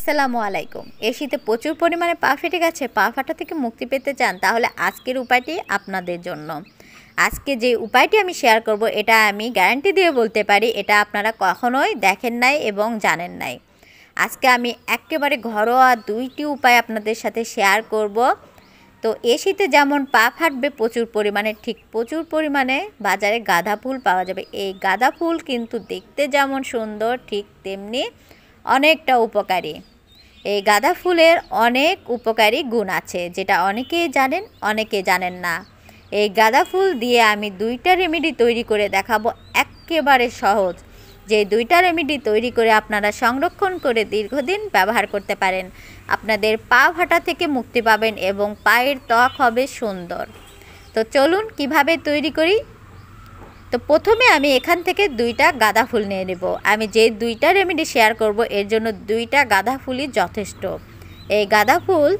আসসালামু আলাইকুম এই শীতে প্রচুর পরিমাণে পা ফেটে গেছে পা ফাটা থেকে মুক্তি পেতে চান তাহলে আজকের উপায়টি আপনাদের জন্য আজকে যে উপায়টি আমি শেয়ার করব এটা আমি গ্যারান্টি দিয়ে বলতে পারি এটা আপনারা কখনোই দেখেন নাই এবং জানেন নাই আজকে আমি একেবারে ঘরোয়া দুইটি উপায় আপনাদের সাথে শেয়ার করব তো এ শীতে যেমন পা ফাটবে প্রচুর পরিমাণে ঠিক প্রচুর পরিমাণে বাজারে গাঁদা ফুল পাওয়া যাবে এই গাঁদা ফুল কিন্তু দেখতে যেমন সুন্দর ঠিক তেমনি অনেকটা উপকারী এই গাঁদা ফুলের অনেক উপকারী গুণ আছে যেটা অনেকেই জানেন অনেকে জানেন না এই গাঁদা ফুল দিয়ে আমি দুইটা রেমেডি তৈরি করে দেখাবো একেবারে সহজ যে দুইটা রেমেডি তৈরি করে আপনারা সংরক্ষণ করে দীর্ঘদিন ব্যবহার করতে পারেন আপনাদের পা ভাটা থেকে মুক্তি পাবেন এবং পায়ের ত্বক হবে সুন্দর তো চলুন কিভাবে তৈরি করি তো প্রথমে আমি এখান থেকে দুইটা গাঁদা ফুল নিয়ে নেব আমি যে দুইটা রেমেডি শেয়ার করব এর জন্য দুইটা গাঁদা ফুলই যথেষ্ট এই গাঁদা ফুল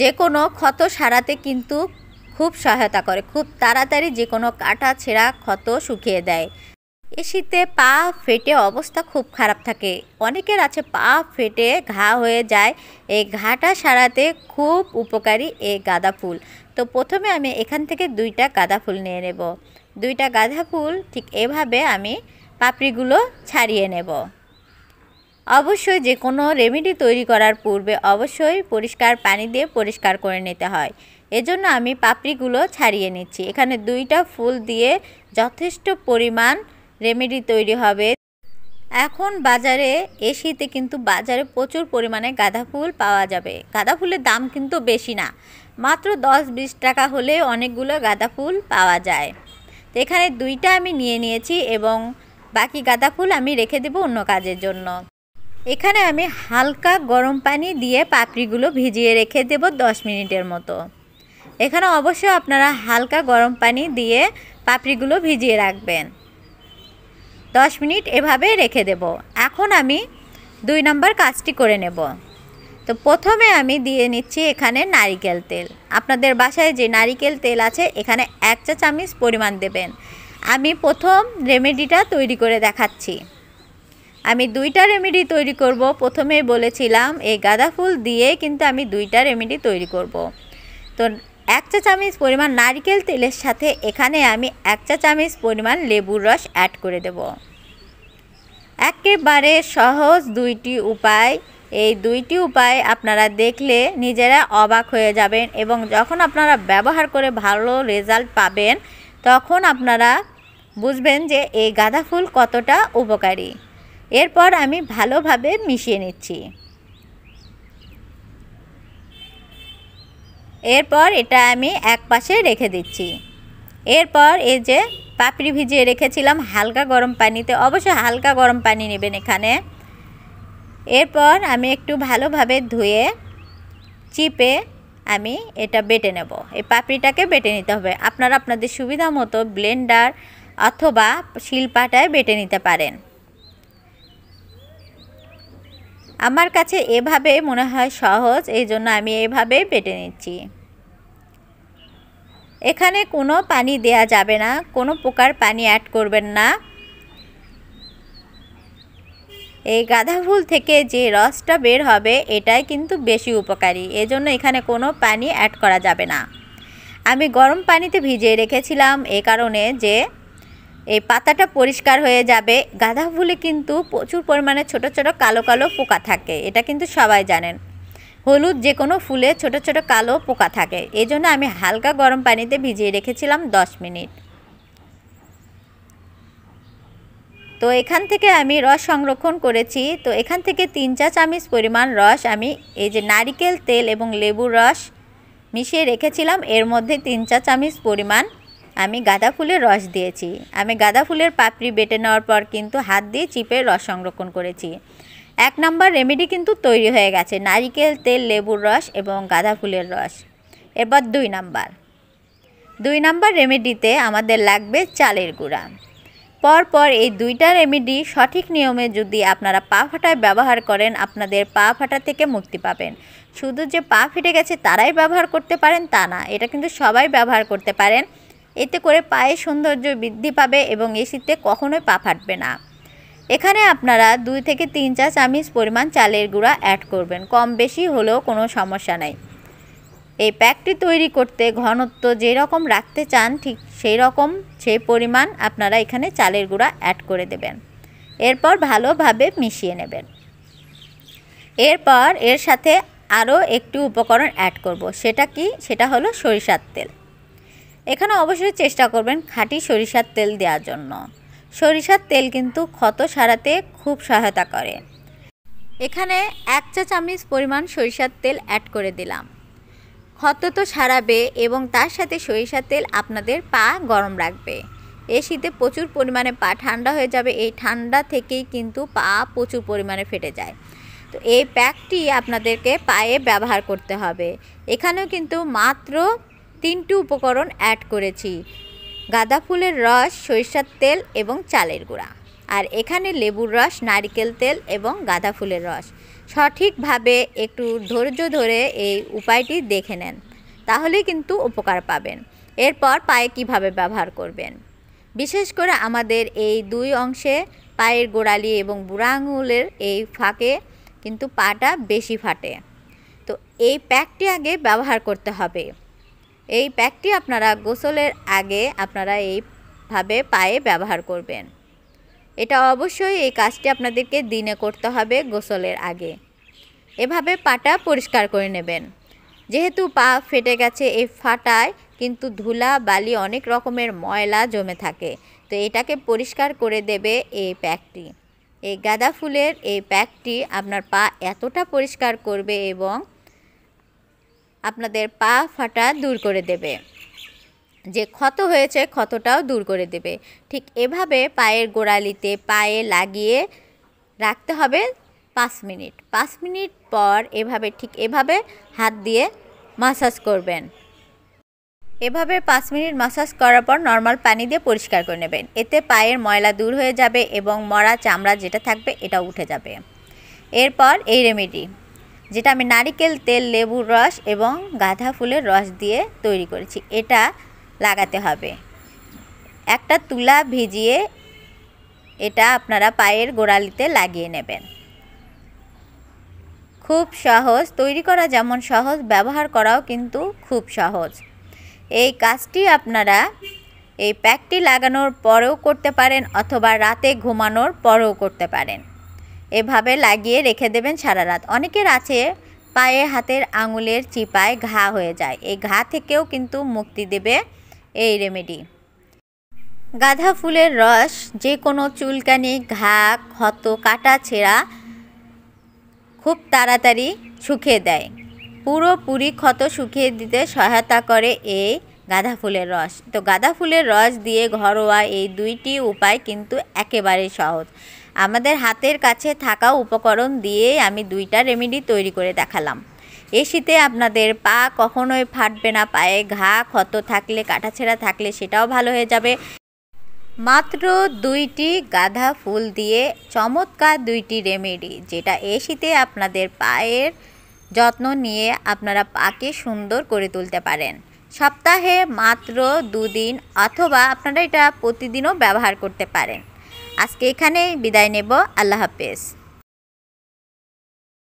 যে কোনো ক্ষত সারাতে কিন্তু খুব সহায়তা করে খুব তাড়াতাড়ি যে কোনো কাটা ছেঁড়া ক্ষত শুকিয়ে দেয় এ শীতে পা ফেটে অবস্থা খুব খারাপ থাকে অনেকের আছে পা ফেটে ঘা হয়ে যায় এই ঘাটা সারাতে খুব উপকারী এই গাঁদা ফুল তো প্রথমে আমি এখান থেকে দুইটা গাঁদা ফুল নিয়ে নেব দুইটা গাঁদা ফুল ঠিক এভাবে আমি পাপড়িগুলো ছাড়িয়ে নেব অবশ্যই যে কোনো রেমেডি তৈরি করার পূর্বে অবশ্যই পরিষ্কার পানি দিয়ে পরিষ্কার করে নিতে হয় এজন্য আমি পাপড়িগুলো ছাড়িয়ে নিচ্ছি এখানে দুইটা ফুল দিয়ে যথেষ্ট পরিমাণ রেমেডি তৈরি হবে এখন বাজারে এ শীতে কিন্তু বাজারে প্রচুর পরিমাণে গাঁদা ফুল পাওয়া যাবে গাঁদা ফুলের দাম কিন্তু বেশি না মাত্র দশ বিশ টাকা হলে অনেকগুলো গাঁদা ফুল পাওয়া যায় তো এখানে দুইটা আমি নিয়ে নিয়েছি এবং বাকি গাঁদা ফুল আমি রেখে দেব অন্য কাজের জন্য এখানে আমি হালকা গরম পানি দিয়ে পাপড়িগুলো ভিজিয়ে রেখে দেব দশ মিনিটের মতো এখানে অবশ্যই আপনারা হালকা গরম পানি দিয়ে পাপড়িগুলো ভিজিয়ে রাখবেন দশ মিনিট এভাবে রেখে দেব এখন আমি দুই নম্বর কাজটি করে নেব তো প্রথমে আমি দিয়ে নিচ্ছি এখানে নারিকেল তেল আপনাদের বাসায় যে নারিকেল তেল আছে এখানে এক চা চামচ পরিমাণ দেবেন আমি প্রথম রেমেডিটা তৈরি করে দেখাচ্ছি আমি দুইটা রেমেডি তৈরি করব প্রথমে বলেছিলাম এই গাঁদা ফুল দিয়ে কিন্তু আমি দুইটা রেমেডি তৈরি করব তো এক চা চামচ পরিমাণ নারিকেল তেলের সাথে এখানে আমি এক চা চামচ পরিমাণ লেবুর রস অ্যাড করে দেব একেবারে সহজ দুইটি উপায় এই দুইটি উপায় আপনারা দেখলে নিজেরা অবাক হয়ে যাবেন এবং যখন আপনারা ব্যবহার করে ভালো রেজাল্ট পাবেন তখন আপনারা বুঝবেন যে এই গাঁদা ফুল কতটা উপকারী এরপর আমি ভালোভাবে মিশিয়ে নিচ্ছি এরপর এটা আমি এক পাশে রেখে দিচ্ছি এরপর এই যে পাপড়ি ভিজিয়ে রেখেছিলাম হালকা গরম পানিতে অবশ্যই হালকা গরম পানি নেবেন এখানে এরপর আমি একটু ভালোভাবে ধুয়ে চিপে আমি এটা বেটে নেব এই পাপড়িটাকে বেটে নিতে হবে আপনারা আপনাদের সুবিধা মতো ব্লেন্ডার অথবা শিলপাটায় বেটে নিতে পারেন আমার কাছে এভাবে মনে হয় সহজ এই জন্য আমি এভাবে বেটে নিচ্ছি এখানে কোনো পানি দেয়া যাবে না কোনো প্রকার পানি অ্যাড করবেন না এই গাঁদা ফুল থেকে যে রসটা বের হবে এটাই কিন্তু বেশি উপকারী এজন্য এখানে কোনো পানি অ্যাড করা যাবে না আমি গরম পানিতে ভিজিয়ে রেখেছিলাম এ কারণে যে এই পাতাটা পরিষ্কার হয়ে যাবে গাঁদা ফুলে কিন্তু প্রচুর পরিমাণে ছোট ছোট কালো কালো পোকা থাকে এটা কিন্তু সবাই জানেন হলুদ যে কোনো ফুলে ছোট ছোট কালো পোকা থাকে এই জন্য আমি হালকা গরম পানিতে ভিজিয়ে রেখেছিলাম 10 মিনিট তো এখান থেকে আমি রস সংরক্ষণ করেছি তো এখান থেকে তিন চা চামচ পরিমাণ রস আমি এই যে নারিকেল তেল এবং লেবুর রস মিশিয়ে রেখেছিলাম এর মধ্যে তিন চা চামচ পরিমাণ আমি গাঁদা ফুলের রস দিয়েছি আমি গাঁদা ফুলের পাপড়ি বেটে নেওয়ার পর কিন্তু হাত দিয়ে চিপে রস সংরক্ষণ করেছি এক নম্বর রেমেডি কিন্তু তৈরি হয়ে গেছে নারিকেল তেল লেবুর রস এবং গাঁদা ফুলের রস এরপর দুই নাম্বার দুই নাম্বার রেমেডিতে আমাদের লাগবে চালের গুঁড়া পরপর এই দুইটা রেমেডি সঠিক নিয়মে যদি আপনারা পা ফাটায় ব্যবহার করেন আপনাদের পা ফাটা থেকে মুক্তি পাবেন শুধু যে পা ফেটে গেছে তারাই ব্যবহার করতে পারেন তা না এটা কিন্তু সবাই ব্যবহার করতে পারেন এতে করে পায়ের সৌন্দর্য বৃদ্ধি পাবে এবং এ শীতে কখনোই পা ফাটবে না এখানে আপনারা দুই থেকে তিন চা চামিজ পরিমাণ চালের গুঁড়া অ্যাড করবেন কম বেশি হলেও কোনো সমস্যা নাই এই প্যাকটি তৈরি করতে ঘনত্ব রকম রাখতে চান ঠিক সেই রকম সেই পরিমাণ আপনারা এখানে চালের গুঁড়া অ্যাড করে দেবেন এরপর ভালোভাবে মিশিয়ে নেবেন এরপর এর সাথে আরও একটি উপকরণ অ্যাড করব সেটা কি সেটা হলো সরিষার তেল এখানে অবশ্যই চেষ্টা করবেন খাঁটি সরিষার তেল দেওয়ার জন্য সরিষার তেল কিন্তু ক্ষত সারাতে খুব সহায়তা করে এখানে এক চা চামচ পরিমাণ সরিষার তেল অ্যাড করে দিলাম ক্ষত তো সারাবে এবং তার সাথে সরিষার তেল আপনাদের পা গরম রাখবে এ শীতে প্রচুর পরিমাণে পা ঠান্ডা হয়ে যাবে এই ঠান্ডা থেকেই কিন্তু পা প্রচুর পরিমাণে ফেটে যায় তো এই প্যাকটি আপনাদেরকে পায়ে ব্যবহার করতে হবে এখানেও কিন্তু মাত্র তিনটি উপকরণ অ্যাড করেছি গাঁদা ফুলের রস সরিষার তেল এবং চালের গুঁড়া আর এখানে লেবুর রস নারিকেল তেল এবং গাঁদা ফুলের রস সঠিকভাবে একটু ধৈর্য ধরে এই উপায়টি দেখে নেন তাহলে কিন্তু উপকার পাবেন এরপর পায়ে কিভাবে ব্যবহার করবেন বিশেষ করে আমাদের এই দুই অংশে পায়ের গোড়ালি এবং বুড়া আঙুলের এই ফাঁকে কিন্তু পাটা বেশি ফাটে তো এই প্যাকটি আগে ব্যবহার করতে হবে এই প্যাকটি আপনারা গোসলের আগে আপনারা এইভাবে পায়ে ব্যবহার করবেন এটা অবশ্যই এই কাজটি আপনাদেরকে দিনে করতে হবে গোসলের আগে এভাবে পাটা পরিষ্কার করে নেবেন যেহেতু পা ফেটে গেছে এই ফাটায় কিন্তু ধুলা বালি অনেক রকমের ময়লা জমে থাকে তো এটাকে পরিষ্কার করে দেবে এই প্যাকটি এই গাঁদা ফুলের এই প্যাকটি আপনার পা এতটা পরিষ্কার করবে এবং আপনাদের পা ফাটা দূর করে দেবে যে ক্ষত হয়েছে ক্ষতটাও দূর করে দেবে ঠিক এভাবে পায়ের গোড়ালিতে পায়ে লাগিয়ে রাখতে হবে পাঁচ মিনিট পাঁচ মিনিট পর এভাবে ঠিক এভাবে হাত দিয়ে মাসাজ করবেন এভাবে পাঁচ মিনিট মাসাজ করার পর নর্মাল পানি দিয়ে পরিষ্কার করে নেবেন এতে পায়ের ময়লা দূর হয়ে যাবে এবং মরা চামড়া যেটা থাকবে এটা উঠে যাবে এরপর এই রেমেডি যেটা আমি নারিকেল তেল লেবুর রস এবং গাঁধা ফুলের রস দিয়ে তৈরি করেছি এটা লাগাতে হবে একটা তুলা ভিজিয়ে এটা আপনারা পায়ের গোড়ালিতে লাগিয়ে নেবেন খুব সহজ তৈরি করা যেমন সহজ ব্যবহার করাও কিন্তু খুব সহজ এই কাজটি আপনারা এই প্যাকটি লাগানোর পরেও করতে পারেন অথবা রাতে ঘুমানোর পরেও করতে পারেন এভাবে লাগিয়ে রেখে দেবেন সারা রাত অনেকের আছে পায়ে হাতের আঙুলের চিপায় ঘা হয়ে যায় এই ঘা থেকেও কিন্তু মুক্তি দেবে এই রেমেডি গাধা ফুলের রস যে কোনো চুলকানি ঘা ক্ষত কাটা ছেঁড়া খুব তাড়াতাড়ি শুকিয়ে দেয় পুরোপুরি ক্ষত শুকিয়ে দিতে সহায়তা করে এই গাঁদা ফুলের রস তো গাঁদা ফুলের রস দিয়ে ঘরোয়া এই দুইটি উপায় কিন্তু একেবারে সহজ আমাদের হাতের কাছে থাকা উপকরণ দিয়ে আমি দুইটা রেমেডি তৈরি করে দেখালাম এ শীতে আপনাদের পা কখনোই ফাটবে না পায়ে ঘা ক্ষত থাকলে কাটাছেড়া থাকলে সেটাও ভালো হয়ে যাবে মাত্র দুইটি গাধা ফুল দিয়ে চমৎকার দুইটি রেমেডি যেটা এ শীতে আপনাদের পায়ের যত্ন নিয়ে আপনারা পাকে সুন্দর করে তুলতে পারেন সপ্তাহে মাত্র দুদিন অথবা আপনারা এটা প্রতিদিনও ব্যবহার করতে পারেন आज के विदाय नेब आल्ला हाफिज